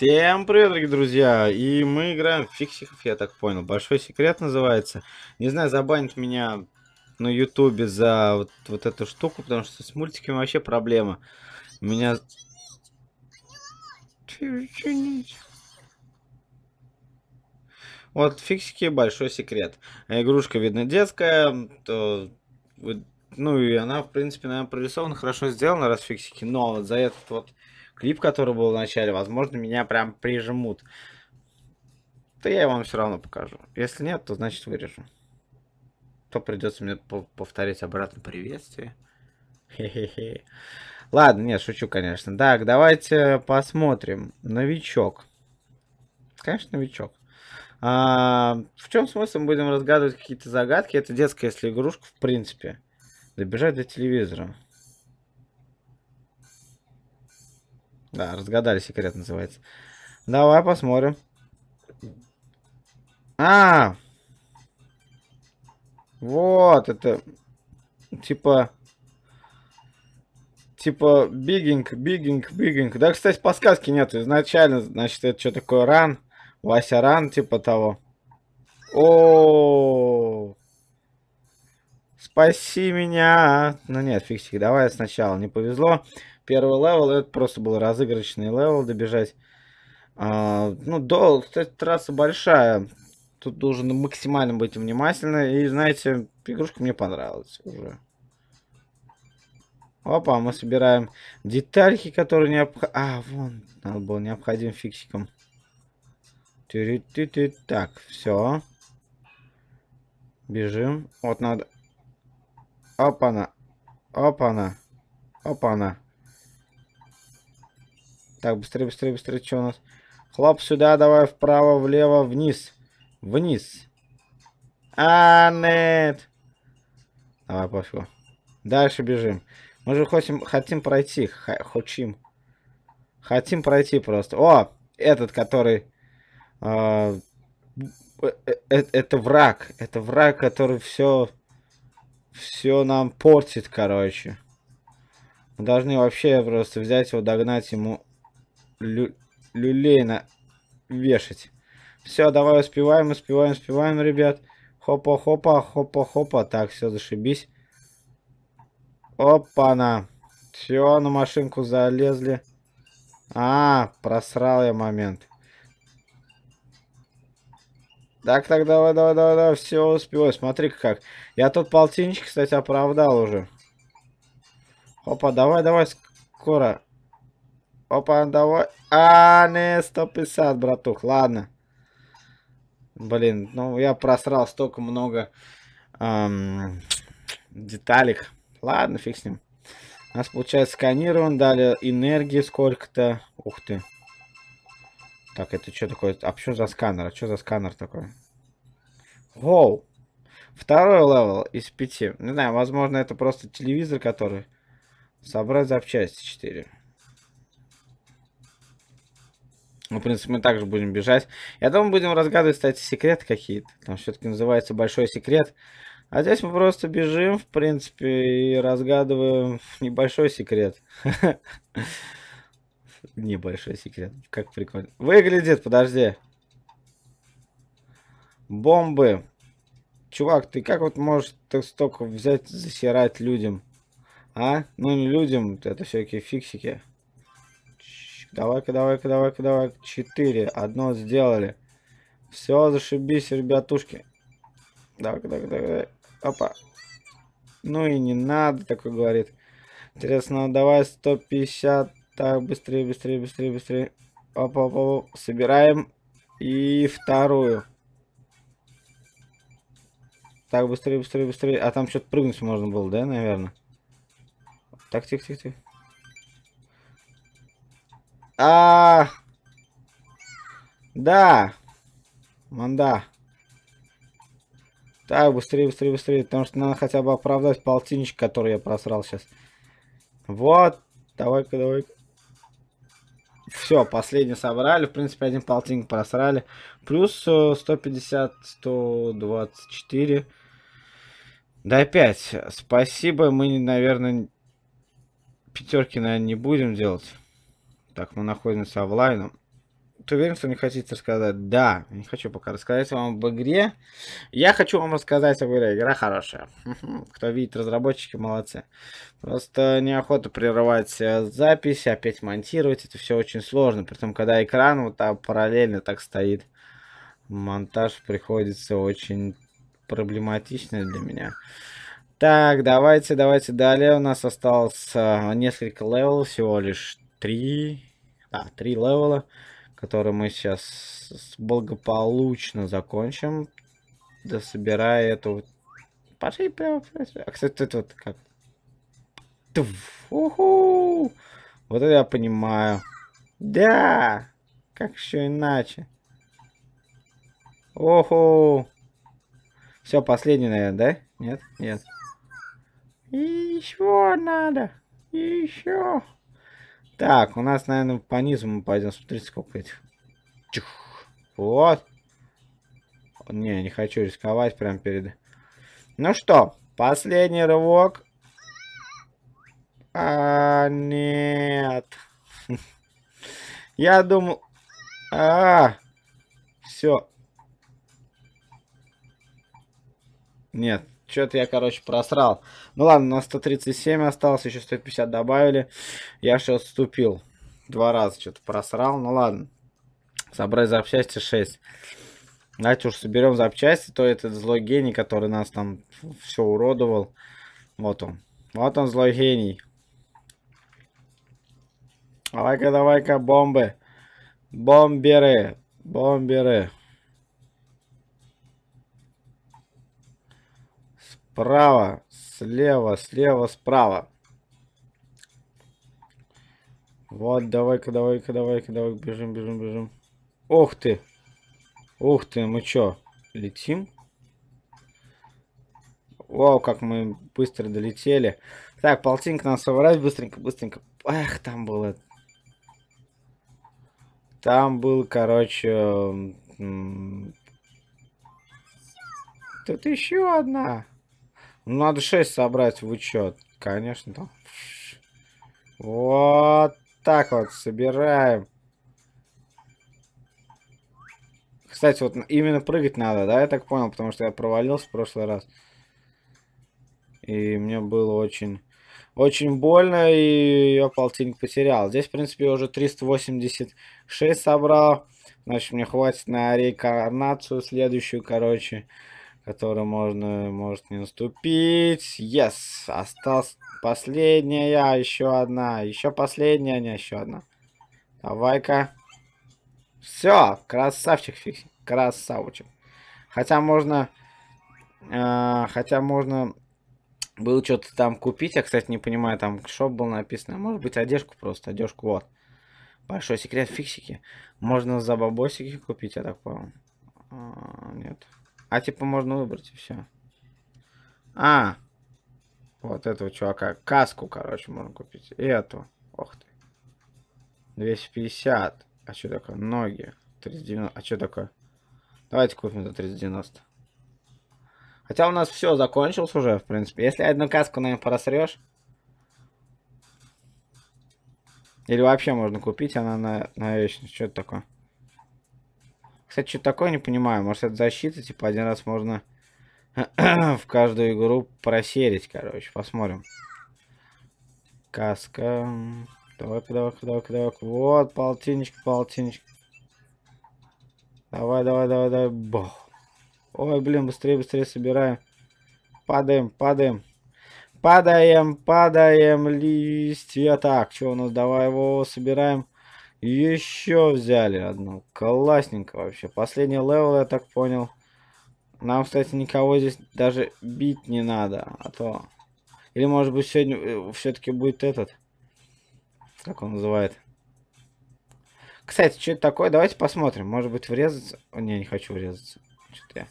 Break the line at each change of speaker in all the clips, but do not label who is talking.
Всем привет, дорогие друзья! И мы играем в фиксиков, я так понял. Большой секрет называется. Не знаю, забанит меня на ютубе за вот, вот эту штуку, потому что с мультиками вообще проблема. Меня... Вот фиксики большой секрет. Игрушка, видно, детская. То... Ну и она, в принципе, наверное, прорисована, хорошо сделана, раз фиксики. Но вот за этот вот клип, который был в начале, возможно, меня прям прижмут. То я вам все равно покажу. Если нет, то значит вырежу. То придется мне повторить обратно приветствие. Хе-хе-хе. Ладно, нет, шучу, конечно. Так, давайте посмотрим. Новичок. Конечно, новичок. А, в чем смысл? Мы будем разгадывать какие-то загадки. Это детская, если игрушка, в принципе. Добежать до телевизора. Да, разгадали секрет называется. Давай посмотрим. А! Вот это. Типа. Типа бигинг, бигинг, бигинг. Да, кстати, подсказки нет. Изначально, значит, это что такое ран? Вася ран, типа того. О, спаси меня. Ну нет, фиксик, давай сначала. Не повезло. Первый левел, это просто был разыгрочный левел, добежать. А, ну, до, кстати, трасса большая. Тут должен максимально быть внимательно. И, знаете, игрушка мне понравилась уже. Опа, мы собираем детальки, которые необходимы. А, вон, надо было необходим фиксиком. Ты -ты -ты. Так, все. Бежим. Вот надо. Опа-на. Опа-на. Опа-на. Так, быстрее, быстрее, быстрее. Что у нас? Хлоп сюда, давай вправо, влево, вниз. Вниз. А, нет. Давай, пофигу. Дальше бежим. Мы же хотим, хотим пройти. Хотим. Хотим пройти просто. О, этот, который... А, э, это, э, это враг. Это враг, который все... Все нам портит, короче. Мы должны вообще просто взять его, догнать ему лю люлей вешать. Все, давай успеваем, успеваем, успеваем, ребят. Хопа-хопа, хопа-хопа. Так, все, зашибись. Опа-на. Все, на машинку залезли. А, просрал я момент. Так, так, давай, давай, давай, давай, все, успеваю, смотри как. Я тут полтинничек, кстати, оправдал уже. Опа, давай, давай, скоро. Опа, давай. А, не, 150, братух, ладно. Блин, ну я просрал столько много эм, деталек. Ладно, фиг с ним. У нас получается сканирован, дали энергии сколько-то. Ух ты. Так, это что такое? А что за сканер? А что за сканер такой? Воу. Второй левел из пяти. Не знаю, возможно, это просто телевизор, который... Собрать запчасти 4. Ну, в принципе, мы также будем бежать. Я думаю, будем разгадывать, кстати, секреты какие-то. Там все-таки называется большой секрет. А здесь мы просто бежим, в принципе, и разгадываем небольшой секрет. Небольшой секрет. Как прикольно. Выглядит, подожди. Бомбы. Чувак, ты как вот можешь так столько взять, засирать людям? А? Ну, не людям, это все всякие фиксики. Давай-ка, давай-ка, давай-ка, давай. Четыре. Одно сделали. Все, зашибись, ребятушки. Давай-ка, давай-ка, давай. Опа. Ну и не надо, такой говорит. Интересно, ну давай 150. Так, быстрее, быстрее, быстрее, быстрее. Опа, опа, опа. Собираем. И вторую. Так, быстрее, быстрее, быстрее. А там что-то прыгнуть можно было, да, наверное? Так, тихо, тихо, тихо. А... Да. Манда. Так, быстрее, быстрее, быстрее. Потому что надо хотя бы оправдать полтинничек, который я просрал сейчас. Вот. Давай-ка, давай-ка. Все, последний собрали. В принципе, один полтинник просрали. Плюс 150, э, 124. Да опять. Спасибо. Мы, наверное, пятерки, наверное, не будем делать. Так, мы находимся офлайном. Ты уверен, что не хотите рассказать? Да, не хочу пока рассказать вам об игре. Я хочу вам рассказать об игре. Игра хорошая. Кто видит, разработчики молодцы. Просто неохота прерывать э, запись, опять монтировать. Это все очень сложно. Притом, когда экран вот так параллельно так стоит, монтаж приходится очень проблематичный для меня. Так, давайте, давайте далее. У нас осталось э, несколько левелов всего лишь три, да, три левела, которые мы сейчас благополучно закончим, дособирая эту... Пошли прямо... А, кстати, это вот как... Уху! Вот это я понимаю. Да! Как еще иначе? Оху! Все, последний, наверное, да? Нет? Нет. Еще надо. Еще. Так, у нас, наверное, по низу мы пойдем. Смотрите, сколько этих. Чух. Вот. Не, не хочу рисковать прям перед... Ну что, последний рывок. А, нет. Я думал... А, все. Нет, что-то я, короче, просрал. Ну ладно, на 137 осталось, еще 150 добавили. Я что отступил. Два раза что-то просрал, ну ладно. Собрать запчасти 6. Давайте уж соберем запчасти, то этот злой гений, который нас там все уродовал. Вот он. Вот он, злой гений. Давай-ка, давай-ка, бомбы. Бомберы. Бомберы. Справа, слева, слева, справа. Вот, давай-ка, давай-ка, давай-ка, давай, бежим, бежим, бежим. Ух ты! Ух ты, мы чё, летим? Вау, как мы быстро долетели. Так, полтинка нас собрать быстренько, быстренько. Эх, там было... Там был, короче... Тут еще одна. Ну, надо 6 собрать в учет, Конечно, там. Вот так вот собираем. Кстати, вот именно прыгать надо, да, я так понял, потому что я провалился в прошлый раз. И мне было очень, очень больно, и я полтинник потерял. Здесь, в принципе, я уже 386 собрал. Значит, мне хватит на рекарнацию следующую, короче которую можно, может не наступить. Yes! Осталась последняя, еще одна, еще последняя, не еще одна. Давай-ка. Все, красавчик фикси, красавчик. Хотя можно, э, хотя можно было что-то там купить, я, кстати, не понимаю, там что было написано, а может быть, одежку просто, одежку, вот. Большой секрет фиксики. Можно за бабосики купить, я так понял. А, нет. А типа можно выбрать и все. А, вот этого чувака. Каску, короче, можно купить. И эту. Ох ты. 250. А что такое? Ноги. 390. А что такое? Давайте купим за 390. Хотя у нас все закончилось уже, в принципе. Если одну каску, наверное, порасрешь. Или вообще можно купить, она на, на вечность. Что это такое? кстати, что такое, не понимаю. Может, это защита? Типа, один раз можно в каждую игру просерить, короче. Посмотрим. Каска. Давай-ка, давай-ка, давай-ка, давай-ка. Вот, полтинничка, полтинничка. Давай, давай, давай, давай. Бог. Ой, блин, быстрее, быстрее собираем. Падаем, падаем. Падаем, падаем, листья. Так, что у нас? Давай его собираем. Еще взяли одну. Классненько вообще. Последний левел, я так понял. Нам, кстати, никого здесь даже бить не надо. А то... Или, может быть, сегодня э, все-таки будет этот... Как он называет? Кстати, что это такое? Давайте посмотрим. Может быть, врезаться? О, не, не хочу врезаться. Что-то я...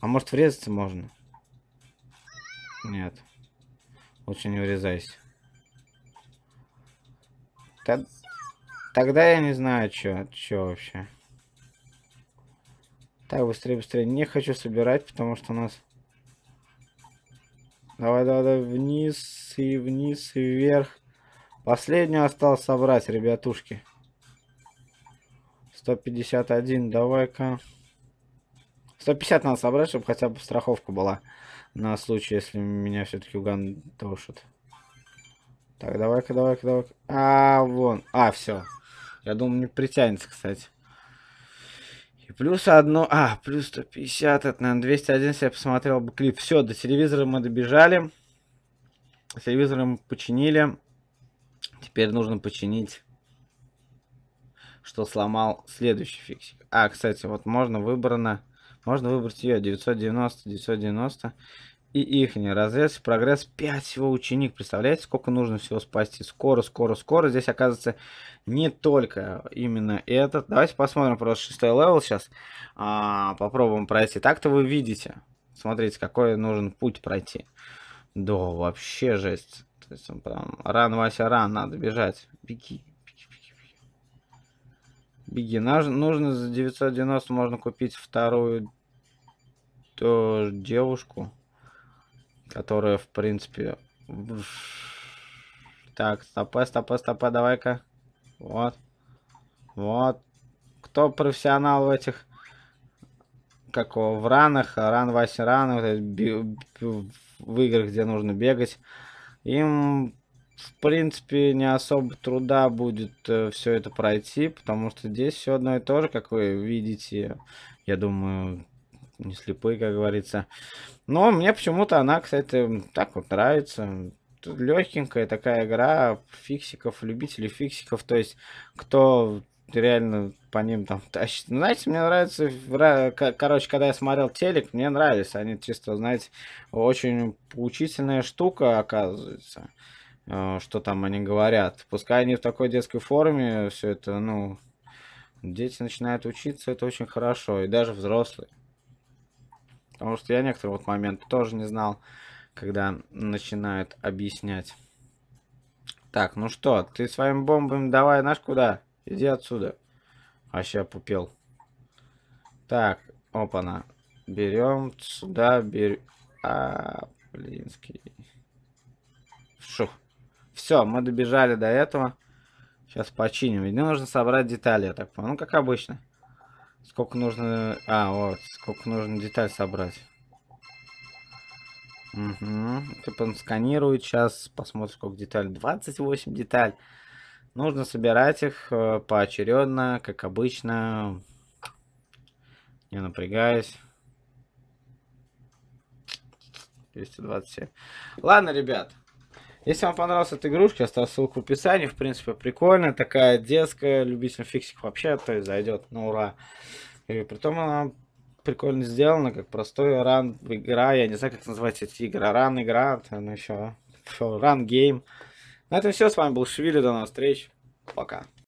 А может, врезаться можно? Нет. Лучше не врезайся. Тогда... Тогда я не знаю, что вообще. Так, быстрее, быстрее. Не хочу собирать, потому что у нас... Давай, давай, давай, вниз и вниз и вверх. Последнюю осталось собрать, ребятушки. 151, давай-ка. 150 надо собрать, чтобы хотя бы страховка была. На случай, если меня все-таки уган тушит. Так, давай-ка, давай-ка, давай-ка. А, вон. А, все. Я думаю, не притянется, кстати. И плюс одно... А, плюс 150, это, наверное, 211 я посмотрел бы клип. Все, до телевизора мы добежали. Телевизор мы починили. Теперь нужно починить, что сломал следующий фиксик. А, кстати, вот можно выбрано... Можно выбрать ее 990, 990 и ихний разрез прогресс 5 всего ученик. Представляете, сколько нужно всего спасти? Скоро, скоро, скоро. Здесь оказывается не только именно этот. Давайте посмотрим просто шестой левел сейчас. А, попробуем пройти. Так-то вы видите. Смотрите, какой нужен путь пройти. Да, вообще жесть. То есть он прям ран, Вася, ран, надо бежать. Беги, беги, беги, беги. Беги. Нужно за 990 можно купить вторую э, девушку которая, в принципе... Так, стопэ, стопэ, стопэ, давай-ка. Вот. Вот. Кто профессионал в этих... Как в ранах, ран вася ран, вот в играх, где нужно бегать. Им, в принципе, не особо труда будет э, все это пройти, потому что здесь все одно и то же, как вы видите. Я думаю, не слепые, как говорится. Но мне почему-то она, кстати, так вот нравится. Тут легенькая такая игра фиксиков, любителей фиксиков, то есть кто реально по ним там тащит. Знаете, мне нравится, короче, когда я смотрел телек, мне нравились, они чисто, знаете, очень учительная штука оказывается, э, что там они говорят. Пускай они в такой детской форме, все это, ну, дети начинают учиться, это очень хорошо, и даже взрослые. Потому что я некоторые вот моменты тоже не знал, когда начинают объяснять. Так, ну что, ты своим бомбами давай, наш куда? Иди отсюда. А сейчас пупел. Так, опа-на. Берем сюда, берем... А, блинский. Шух. Все, мы добежали до этого. Сейчас починим. Ведь нужно собрать детали, я так понял. Ну, как обычно. Сколько нужно... А, вот, сколько нужно деталь собрать. Угу. Типа он сканирует сейчас, посмотрим, сколько деталь. 28 деталь. Нужно собирать их э, поочередно, как обычно. Не напрягаясь. 227. Ладно, ребят. Если вам понравилась эта игрушка, я ссылку в описании. В принципе, прикольная, такая детская, любителям фиксиков вообще, а то есть зайдет, ну ура. И притом она прикольно сделана, как простой ран игра, я не знаю, как называется эти игры, ран игра, ну еще, ран гейм. На этом все, с вами был Швили, до новых встреч, пока.